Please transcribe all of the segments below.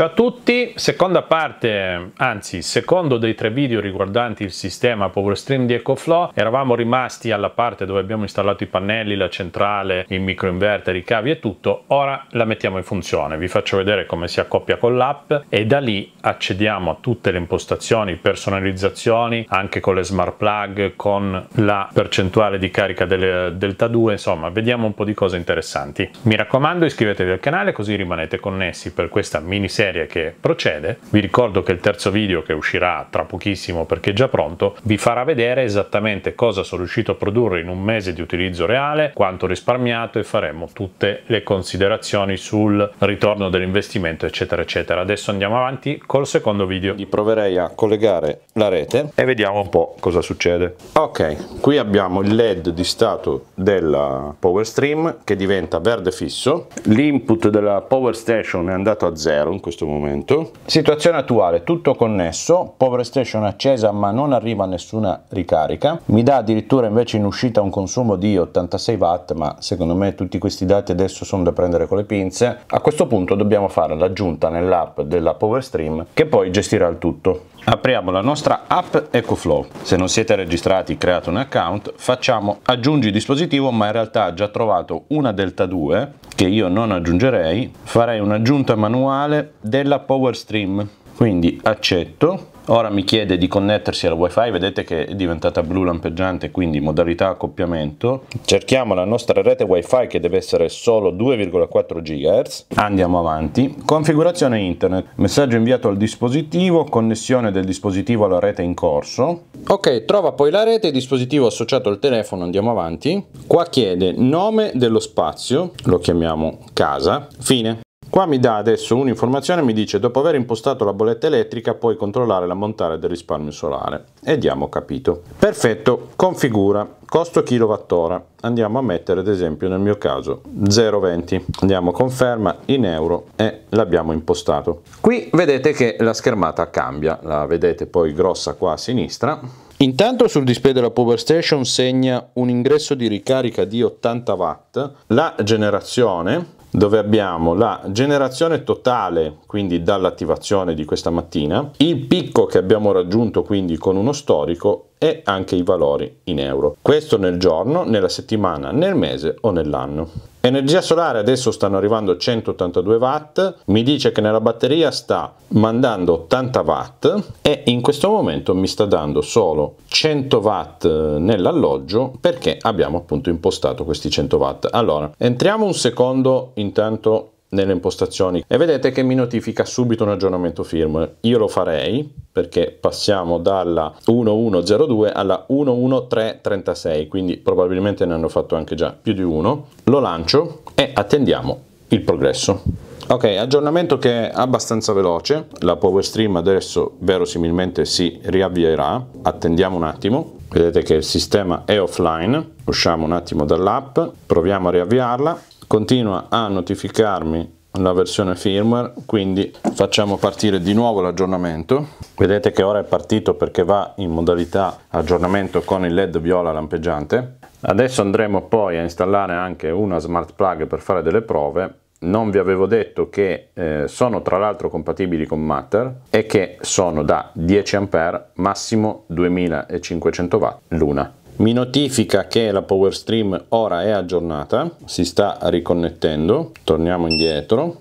Ciao a tutti, seconda parte, anzi secondo dei tre video riguardanti il sistema PowerStream di EcoFlow. Eravamo rimasti alla parte dove abbiamo installato i pannelli, la centrale, il microinverter, i cavi e tutto. Ora la mettiamo in funzione, vi faccio vedere come si accoppia con l'app e da lì accediamo a tutte le impostazioni, personalizzazioni, anche con le smart plug, con la percentuale di carica del Delta 2, insomma vediamo un po' di cose interessanti. Mi raccomando iscrivetevi al canale così rimanete connessi per questa mini serie serie che procede. Vi ricordo che il terzo video che uscirà tra pochissimo perché è già pronto vi farà vedere esattamente cosa sono riuscito a produrre in un mese di utilizzo reale, quanto risparmiato e faremo tutte le considerazioni sul ritorno dell'investimento eccetera eccetera. Adesso andiamo avanti col secondo video. Vi proverei a collegare la rete e vediamo un po' cosa succede. Ok, qui abbiamo il led di stato della PowerStream che diventa verde fisso, l'input della PowerStation è andato a zero in questo questo momento. Situazione attuale, tutto connesso, power station accesa ma non arriva nessuna ricarica, mi dà addirittura invece in uscita un consumo di 86 watt, ma secondo me tutti questi dati adesso sono da prendere con le pinze. A questo punto dobbiamo fare l'aggiunta nell'app della PowerStream che poi gestirà il tutto. Apriamo la nostra app EcoFlow. Se non siete registrati, create un account, facciamo aggiungi dispositivo, ma in realtà ha già trovato una Delta 2 che io non aggiungerei. Farei un'aggiunta manuale della PowerStream. Quindi accetto, Ora mi chiede di connettersi al wifi, vedete che è diventata blu lampeggiante, quindi modalità accoppiamento. Cerchiamo la nostra rete wifi che deve essere solo 2,4 GHz. Andiamo avanti. Configurazione internet, messaggio inviato al dispositivo, connessione del dispositivo alla rete in corso. Ok, trova poi la rete e dispositivo associato al telefono, andiamo avanti. Qua chiede nome dello spazio, lo chiamiamo casa, fine. Qua mi dà adesso un'informazione, mi dice dopo aver impostato la bolletta elettrica puoi controllare la l'ammontare del risparmio solare e diamo capito. Perfetto, configura, costo kilowattora. andiamo a mettere ad esempio nel mio caso 0,20, andiamo conferma in euro e l'abbiamo impostato. Qui vedete che la schermata cambia, la vedete poi grossa qua a sinistra, Intanto sul display della Power Station segna un ingresso di ricarica di 80 watt, la generazione dove abbiamo la generazione totale, quindi dall'attivazione di questa mattina, il picco che abbiamo raggiunto quindi con uno storico e anche i valori in euro. Questo nel giorno, nella settimana, nel mese o nell'anno. Energia solare adesso stanno arrivando 182 watt, mi dice che nella batteria sta mandando 80 watt e in questo momento mi sta dando solo 100 watt eh, nell'alloggio perché abbiamo appunto impostato questi 100 watt. Allora, entriamo un secondo intanto nelle impostazioni e vedete che mi notifica subito un aggiornamento firmware. Io lo farei perché passiamo dalla 1102 alla 11336, quindi probabilmente ne hanno fatto anche già più di uno. Lo lancio e attendiamo il progresso. Ok, aggiornamento che è abbastanza veloce, la PowerStream adesso verosimilmente si riavvierà, attendiamo un attimo, vedete che il sistema è offline, usciamo un attimo dall'app, proviamo a riavviarla, continua a notificarmi la versione firmware quindi facciamo partire di nuovo l'aggiornamento vedete che ora è partito perché va in modalità aggiornamento con il led viola lampeggiante adesso andremo poi a installare anche una smart plug per fare delle prove non vi avevo detto che eh, sono tra l'altro compatibili con Matter e che sono da 10 A massimo 2500 w l'una mi notifica che la power stream ora è aggiornata, si sta riconnettendo, torniamo indietro,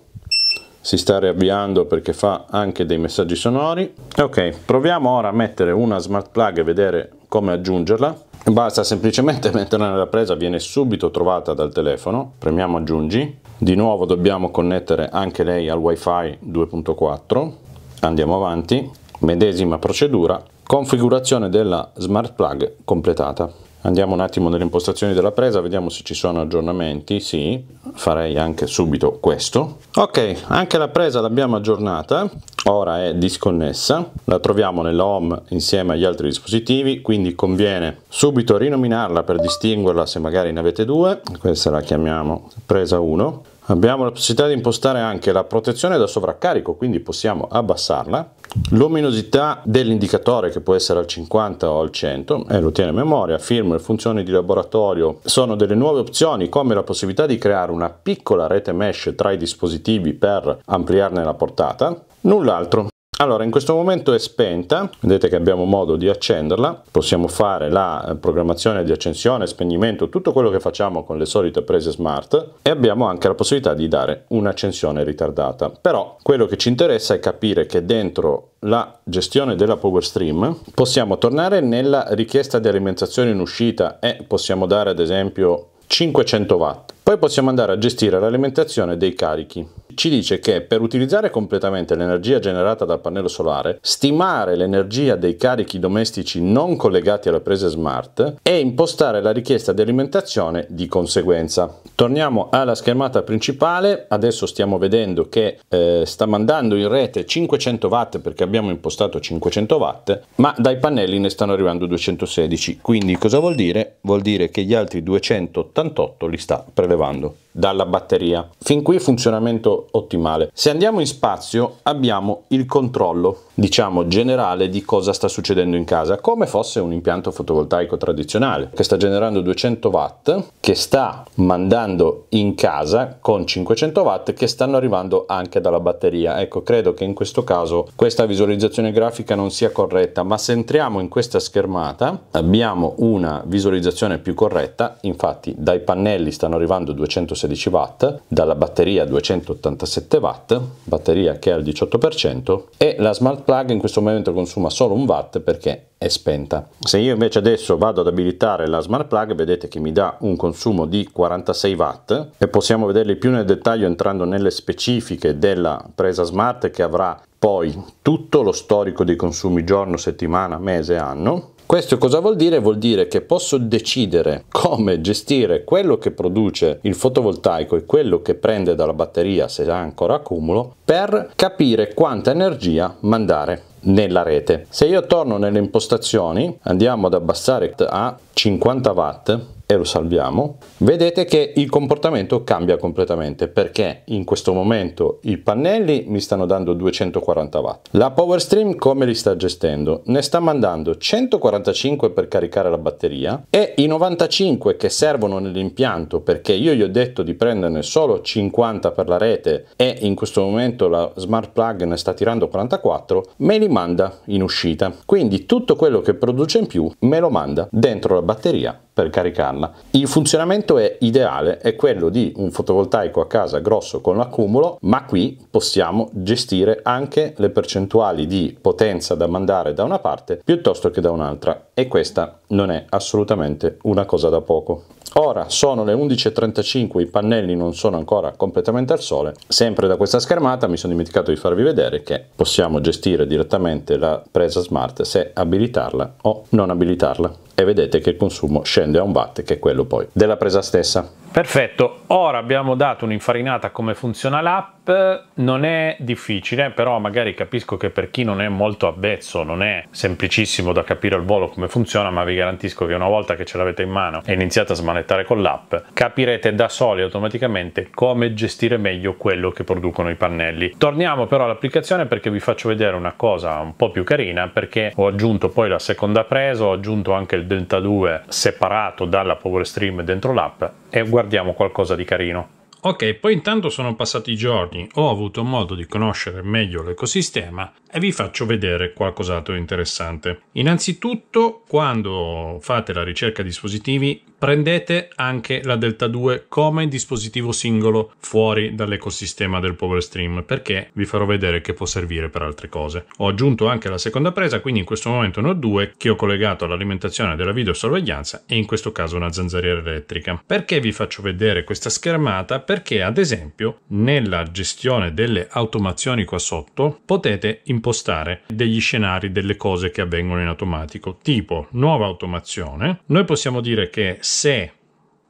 si sta riavviando perché fa anche dei messaggi sonori. Ok, proviamo ora a mettere una smart plug e vedere come aggiungerla. Basta semplicemente metterla nella presa, viene subito trovata dal telefono, premiamo aggiungi. Di nuovo dobbiamo connettere anche lei al wifi 2.4, andiamo avanti, medesima procedura Configurazione della smart plug completata. Andiamo un attimo nelle impostazioni della presa, vediamo se ci sono aggiornamenti. Sì, farei anche subito questo. Ok, anche la presa l'abbiamo aggiornata, ora è disconnessa. La troviamo nella home insieme agli altri dispositivi, quindi conviene subito rinominarla per distinguerla se magari ne avete due. Questa la chiamiamo presa 1. Abbiamo la possibilità di impostare anche la protezione da sovraccarico, quindi possiamo abbassarla, Luminosità dell'indicatore che può essere al 50 o al 100 e eh, lo tiene a memoria, firma e funzioni di laboratorio, sono delle nuove opzioni come la possibilità di creare una piccola rete mesh tra i dispositivi per ampliarne la portata, null'altro. Allora, in questo momento è spenta, vedete che abbiamo modo di accenderla, possiamo fare la programmazione di accensione, spegnimento, tutto quello che facciamo con le solite prese smart e abbiamo anche la possibilità di dare un'accensione ritardata. Però quello che ci interessa è capire che dentro la gestione della power stream possiamo tornare nella richiesta di alimentazione in uscita e possiamo dare ad esempio 500 watt poi possiamo andare a gestire l'alimentazione dei carichi. Ci dice che per utilizzare completamente l'energia generata dal pannello solare, stimare l'energia dei carichi domestici non collegati alla presa smart e impostare la richiesta di alimentazione di conseguenza. Torniamo alla schermata principale, adesso stiamo vedendo che eh, sta mandando in rete 500 watt perché abbiamo impostato 500 watt, ma dai pannelli ne stanno arrivando 216, quindi cosa vuol dire? Vuol dire che gli altri 288 li sta prelevando levando dalla batteria. Fin qui funzionamento ottimale. Se andiamo in spazio abbiamo il controllo, diciamo generale, di cosa sta succedendo in casa, come fosse un impianto fotovoltaico tradizionale, che sta generando 200 watt, che sta mandando in casa con 500 watt che stanno arrivando anche dalla batteria. Ecco, credo che in questo caso questa visualizzazione grafica non sia corretta, ma se entriamo in questa schermata abbiamo una visualizzazione più corretta, infatti dai pannelli stanno arrivando accumulando 216 watt, dalla batteria 287 watt, batteria che è al 18% e la smart plug in questo momento consuma solo 1 watt perché è spenta. Se io invece adesso vado ad abilitare la smart plug vedete che mi dà un consumo di 46 watt e possiamo vederli più nel dettaglio entrando nelle specifiche della presa smart che avrà poi tutto lo storico dei consumi giorno, settimana, mese, anno questo cosa vuol dire? Vuol dire che posso decidere come gestire quello che produce il fotovoltaico e quello che prende dalla batteria se ha ancora accumulo per capire quanta energia mandare nella rete. Se io torno nelle impostazioni, andiamo ad abbassare a 50 watt e lo salviamo, vedete che il comportamento cambia completamente perché in questo momento i pannelli mi stanno dando 240 watt. La PowerStream come li sta gestendo? Ne sta mandando 145 per caricare la batteria e i 95 che servono nell'impianto perché io gli ho detto di prenderne solo 50 per la rete e in questo momento la smart plug ne sta tirando 44, me li manda in uscita. Quindi tutto quello che produce in più me lo manda dentro la batteria per caricarla. Il funzionamento è ideale, è quello di un fotovoltaico a casa grosso con l'accumulo, ma qui possiamo gestire anche le percentuali di potenza da mandare da una parte piuttosto che da un'altra e questa non è assolutamente una cosa da poco. Ora sono le 11.35, i pannelli non sono ancora completamente al sole, sempre da questa schermata mi sono dimenticato di farvi vedere che possiamo gestire direttamente la presa smart se abilitarla o non abilitarla e vedete che il consumo scende a un watt che è quello poi della presa stessa. Perfetto, ora abbiamo dato un'infarinata a come funziona l'app, non è difficile, però magari capisco che per chi non è molto avvezzo non è semplicissimo da capire al volo come funziona, ma vi garantisco che una volta che ce l'avete in mano e iniziate a smanettare con l'app, capirete da soli automaticamente come gestire meglio quello che producono i pannelli. Torniamo però all'applicazione perché vi faccio vedere una cosa un po' più carina, perché ho aggiunto poi la seconda presa, ho aggiunto anche il Delta 2 separato dalla PowerStream dentro l'app e guardiamo qualcosa di carino. Ok, poi intanto sono passati i giorni, ho avuto modo di conoscere meglio l'ecosistema e vi faccio vedere qualcos'altro interessante. Innanzitutto, quando fate la ricerca di dispositivi, Prendete anche la Delta 2 come dispositivo singolo fuori dall'ecosistema del PowerStream perché vi farò vedere che può servire per altre cose. Ho aggiunto anche la seconda presa, quindi in questo momento ne ho due che ho collegato all'alimentazione della videosorveglianza e in questo caso una zanzariera elettrica. Perché vi faccio vedere questa schermata? Perché ad esempio nella gestione delle automazioni qua sotto potete impostare degli scenari delle cose che avvengono in automatico, tipo nuova automazione. Noi possiamo dire che se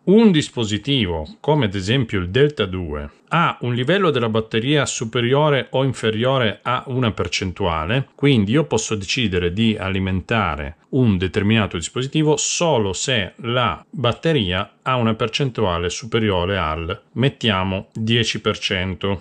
un dispositivo, come ad esempio il Delta 2, ha un livello della batteria superiore o inferiore a una percentuale, quindi io posso decidere di alimentare un determinato dispositivo solo se la batteria ha una percentuale superiore al, mettiamo, 10%.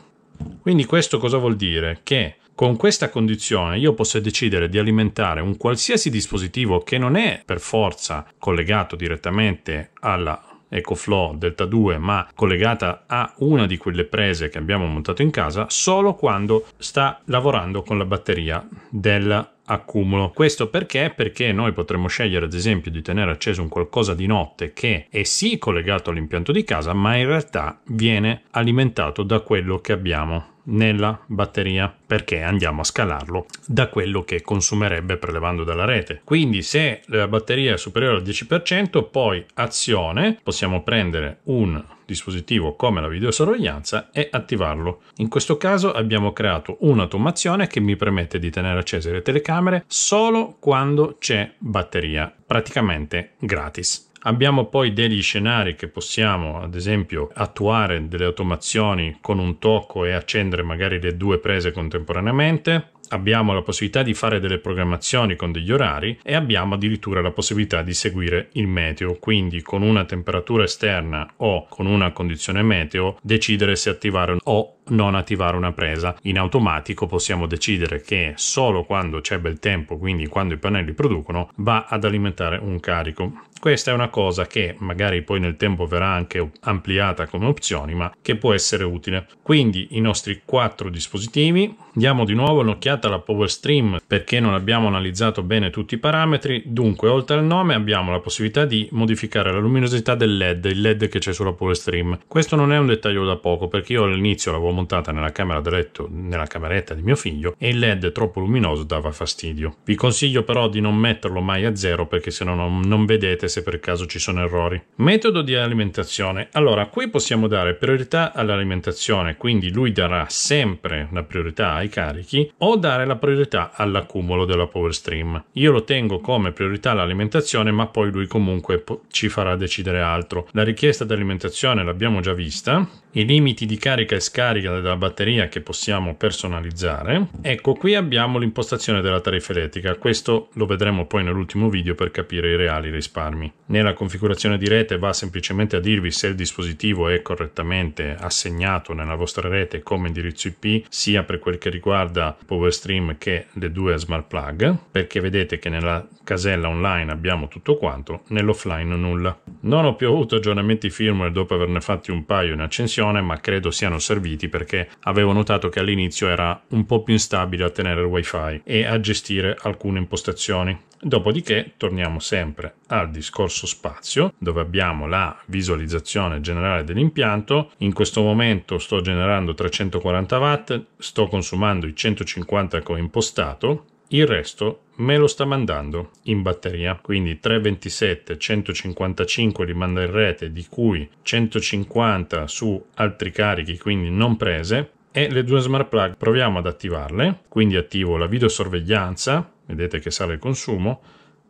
Quindi questo cosa vuol dire? Che con questa condizione io posso decidere di alimentare un qualsiasi dispositivo che non è per forza collegato direttamente alla EcoFlow Delta 2 ma collegata a una di quelle prese che abbiamo montato in casa solo quando sta lavorando con la batteria del accumulo. Questo perché? Perché noi potremmo scegliere ad esempio di tenere acceso un qualcosa di notte che è sì collegato all'impianto di casa ma in realtà viene alimentato da quello che abbiamo nella batteria perché andiamo a scalarlo da quello che consumerebbe prelevando dalla rete. Quindi se la batteria è superiore al 10%, poi azione, possiamo prendere un dispositivo come la videosorveglianza e attivarlo. In questo caso abbiamo creato un'automazione che mi permette di tenere accese le telecamere solo quando c'è batteria, praticamente gratis. Abbiamo poi degli scenari che possiamo, ad esempio, attuare delle automazioni con un tocco e accendere magari le due prese contemporaneamente. Abbiamo la possibilità di fare delle programmazioni con degli orari e abbiamo addirittura la possibilità di seguire il meteo, quindi con una temperatura esterna o con una condizione meteo decidere se attivare o non attivare una presa. In automatico possiamo decidere che solo quando c'è bel tempo, quindi quando i pannelli producono, va ad alimentare un carico. Questa è una cosa che magari poi nel tempo verrà anche ampliata come opzioni, ma che può essere utile. Quindi i nostri quattro dispositivi, diamo di nuovo un'occhiata alla PowerStream perché non abbiamo analizzato bene tutti i parametri. Dunque, oltre al nome abbiamo la possibilità di modificare la luminosità del LED, il LED che c'è sulla PowerStream. Questo non è un dettaglio da poco perché io all'inizio l'avevo montata nella camera da letto, nella cameretta di mio figlio, e il LED troppo luminoso dava fastidio. Vi consiglio però di non metterlo mai a zero perché se no non, vedete se per caso ci sono errori. Metodo di alimentazione. Allora, qui possiamo dare priorità all'alimentazione, quindi lui darà sempre la priorità ai carichi o dare la priorità all'accumulo della power stream. Io lo tengo come priorità all'alimentazione, ma poi lui comunque ci farà decidere altro. La richiesta di alimentazione l'abbiamo già vista, i limiti di carica e scarica della batteria che possiamo personalizzare. Ecco qui abbiamo l'impostazione della tariffa elettrica, questo lo vedremo poi nell'ultimo video per capire i reali risparmi. Nella configurazione di rete va semplicemente a dirvi se il dispositivo è correttamente assegnato nella vostra rete come indirizzo IP sia per quel che riguarda PowerStream che le due smart plug perché vedete che nella casella online abbiamo tutto quanto, nell'offline nulla. Non ho più avuto aggiornamenti firmware dopo averne fatti un paio in accensione soluzione, ma credo siano serviti perché avevo notato che all'inizio era un po' più instabile a tenere il wifi e a gestire alcune impostazioni. Dopodiché torniamo sempre al discorso spazio, dove abbiamo la visualizzazione generale dell'impianto. In questo momento sto generando 340 watt, sto consumando i 150 che ho impostato il resto me lo sta mandando in batteria, quindi 327, 155 li manda in rete, di cui 150 su altri carichi, quindi non prese, e le due smart plug proviamo ad attivarle, quindi attivo la videosorveglianza, vedete che sale il consumo,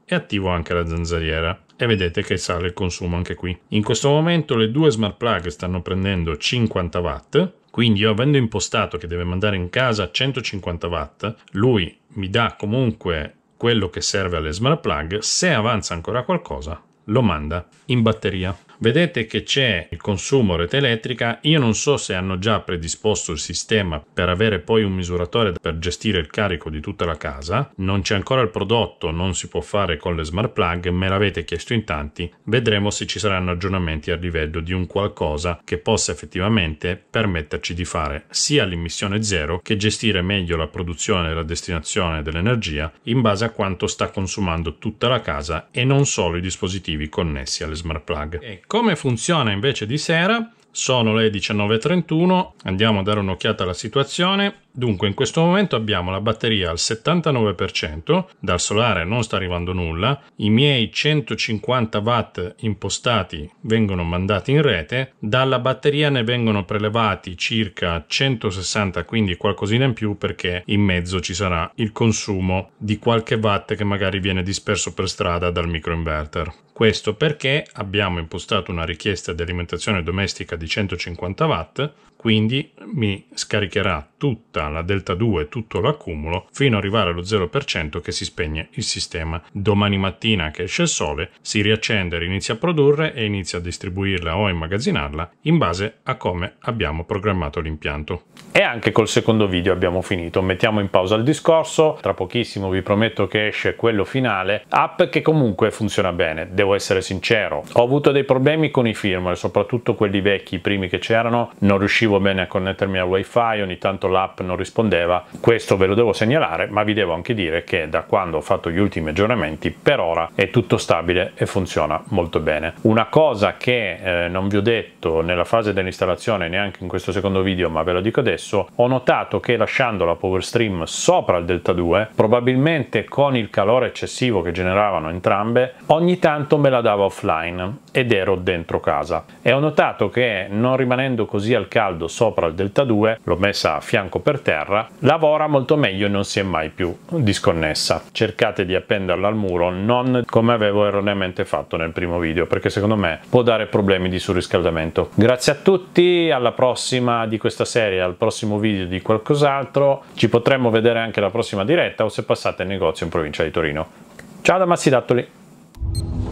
e attivo anche la zanzariera e vedete che sale il consumo anche qui. In questo momento le due smart plug stanno prendendo 50 watt quindi io avendo impostato che deve mandare in casa 150 watt, lui mi dà comunque quello che serve alle smart plug, se avanza ancora qualcosa lo manda in batteria. Vedete che c'è il consumo rete elettrica, io non so se hanno già predisposto il sistema per avere poi un misuratore per gestire il carico di tutta la casa, non c'è ancora il prodotto, non si può fare con le smart plug, me l'avete chiesto in tanti, vedremo se ci saranno aggiornamenti a livello di un qualcosa che possa effettivamente permetterci di fare sia l'emissione zero che gestire meglio la produzione e la destinazione dell'energia in base a quanto sta consumando tutta la casa e non solo i dispositivi connessi alle smart plug. E ecco, come funziona invece di sera? Sono le 19.31, andiamo a dare un'occhiata alla situazione. Dunque in questo momento abbiamo la batteria al 79%, dal solare non sta arrivando nulla, i miei 150 watt impostati vengono mandati in rete, dalla batteria ne vengono prelevati circa 160, quindi qualcosina in più perché in mezzo ci sarà il consumo di qualche watt che magari viene disperso per strada dal microinverter. Questo perché abbiamo impostato una richiesta di alimentazione domestica di 150 watt quindi mi scaricherà tutta la delta 2, tutto l'accumulo, fino ad arrivare allo 0% che si spegne il sistema. Domani mattina che esce il sole, si riaccende, inizia a produrre e inizia a distribuirla o a immagazzinarla in base a come abbiamo programmato l'impianto. E anche col secondo video abbiamo finito. Mettiamo in pausa il discorso, tra pochissimo vi prometto che esce quello finale, app che comunque funziona bene, devo essere sincero. Ho avuto dei problemi con i firmware, soprattutto quelli vecchi, i primi che c'erano, non riuscivo riuscivo bene a connettermi al wifi, ogni tanto l'app non rispondeva, questo ve lo devo segnalare, ma vi devo anche dire che da quando ho fatto gli ultimi aggiornamenti per ora è tutto stabile e funziona molto bene. Una cosa che eh, non vi ho detto nella fase dell'installazione neanche in questo secondo video, ma ve lo dico adesso, ho notato che lasciando la PowerStream sopra il Delta 2, probabilmente con il calore eccessivo che generavano entrambe, ogni tanto me la dava offline ed ero dentro casa. E ho notato che non rimanendo così al caldo caldo sopra il delta 2, l'ho messa a fianco per terra, lavora molto meglio e non si è mai più disconnessa. Cercate di appenderla al muro, non come avevo erroneamente fatto nel primo video, perché secondo me può dare problemi di surriscaldamento. Grazie a tutti, alla prossima di questa serie, al prossimo video di qualcos'altro, ci potremmo vedere anche la prossima diretta o se passate al negozio in provincia di Torino. Ciao da Massidattoli!